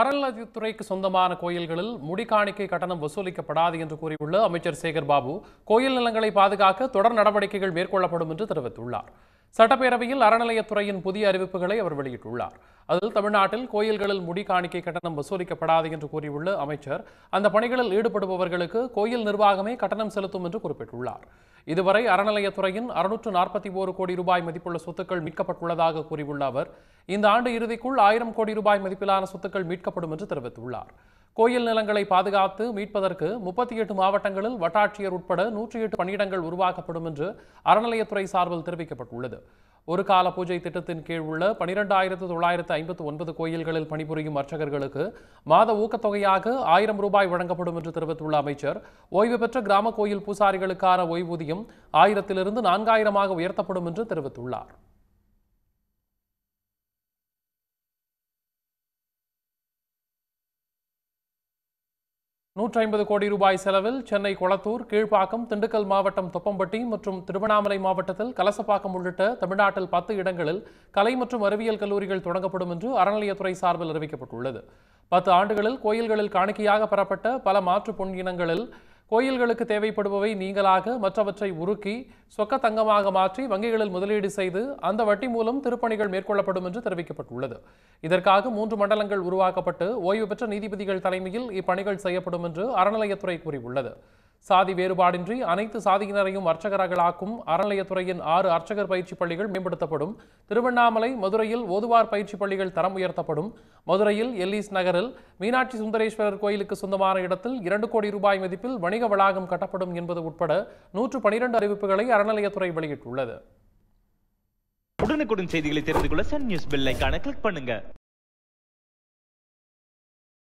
அறநிலையத்துறைக்கு சொந்தமான கோயில்களில் முடிகாணிக்கை கட்டணம் வசூலிக்கப்படாது என்று கூறியுள்ள அமைச்சர் சேகர் பாபு கோயில் நிலங்களை பாதுகாக்க தொடர் நடவடிக்கைகள் மேற்கொள்ளப்படும் என்று தெரிவித்துள்ளார் சட்டப்பேரவையில் அறநிலையத்துறையின் புதிய அறிவிப்புகளை அவர் வெளியிட்டுள்ளார் அதில் தமிழ்நாட்டில் கோயில்களில் முடி காணிக்கை கட்டணம் வசூலிக்கப்படாது என்று கூறியுள்ள அமைச்சர் அந்த பணிகளில் ஈடுபடுபவர்களுக்கு கோயில் நிர்வாகமே கட்டணம் செலுத்தும் என்று குறிப்பிட்டுள்ளார் இதுவரை அறநிலையத்துறையின் அறுநூற்று நாற்பத்தி ஓரு கோடி ரூபாய் மதிப்புள்ள சொத்துக்கள் மீட்கப்பட்டுள்ளதாக கூறியுள்ள அவர் இந்த ஆண்டு இறுதிக்குள் ஆயிரம் கோடி ரூபாய் மதிப்பிலான சொத்துக்கள் மீட்கப்படும் என்று தெரிவித்துள்ளார் கோயில் நிலங்களை பாதுகாத்து மீட்பதற்கு முப்பத்தி எட்டு மாவட்டங்களில் வட்டாட்சியர் உட்பட நூற்றி எட்டு பணியிடங்கள் உருவாக்கப்படும் என்று அறநிலையத்துறை சார்பில் தெரிவிக்கப்பட்டுள்ளது ஒரு கால பூஜை திட்டத்தின் கீழ் உள்ள பனிரெண்டாயிரத்து தொள்ளாயிரத்து ஐம்பத்து ஒன்பது கோயில்களில் பணிபுரியும் அர்ச்சகர்களுக்கு மாத ஊக்கத்தொகையாக ஆயிரம் ரூபாய் வழங்கப்படும் என்று தெரிவித்துள்ள அமைச்சர் ஓய்வு பெற்ற கிராம கோயில் பூசாரிகளுக்கான ஓய்வூதியம் ஆயிரத்திலிருந்து நான்காயிரமாக உயர்த்தப்படும் என்று தெரிவித்துள்ளார் நூற்றி ஐம்பது கோடி ரூபாய் செலவில் சென்னை கொளத்தூர் கீழ்ப்பாக்கம் திண்டுக்கல் மாவட்டம் தொப்பம்பட்டி மற்றும் திருவண்ணாமலை மாவட்டத்தில் கலசப்பாக்கம் உள்ளிட்ட தமிழ்நாட்டில் பத்து இடங்களில் கலை மற்றும் அறிவியல் கல்லூரிகள் தொடங்கப்படும் என்று அறநிலையத்துறை சார்பில் அறிவிக்கப்பட்டுள்ளது பத்து ஆண்டுகளில் கோயில்களில் காணிக்கையாக பெறப்பட்ட பல மாற்று இனங்களில் கோயில்களுக்கு தேவைப்படுபவை நீங்களாக மற்றவற்றை உருக்கி சொக்க தங்கமாக மாற்றி வங்கிகளில் முதலீடு செய்து அந்த வட்டி மூலம் திருப்பணிகள் மேற்கொள்ளப்படும் என்று தெரிவிக்கப்பட்டுள்ளது இதற்காக மூன்று மண்டலங்கள் உருவாக்கப்பட்டு ஓய்வு பெற்ற நீதிபதிகள் தலைமையில் இப்பணிகள் செய்யப்படும் என்று அறநிலையத்துறை கூறியுள்ளது சாதி வேறுபாடின்றி அனைத்து சாதியினரையும் அர்ச்சகர்களாக்கும் அறநிலையத்துறையின் ஆறு அர்ச்சகர் பயிற்சி பள்ளிகள் மேம்படுத்தப்படும் திருவண்ணாமலை மதுரையில் ஓதுவார் பயிற்சி பள்ளிகள் தரம் உயர்த்தப்படும் மதுரையில் எல்லிஸ் நகரில் மீனாட்சி சுந்தரேஸ்வரர் கோயிலுக்கு சொந்தமான இடத்தில் இரண்டு கோடி ரூபாய் மதிப்பில் வணிக வளாகம் கட்டப்படும் என்பது உட்பட நூற்று பனிரெண்டு அறிவிப்புகளை அறநிலையத்துறை வெளியிட்டுள்ளது உடனுக்குடன் செய்திகளை தெரிந்து கொள்ள சன் நியூஸ் பெல் கிளிக் பண்ணுங்க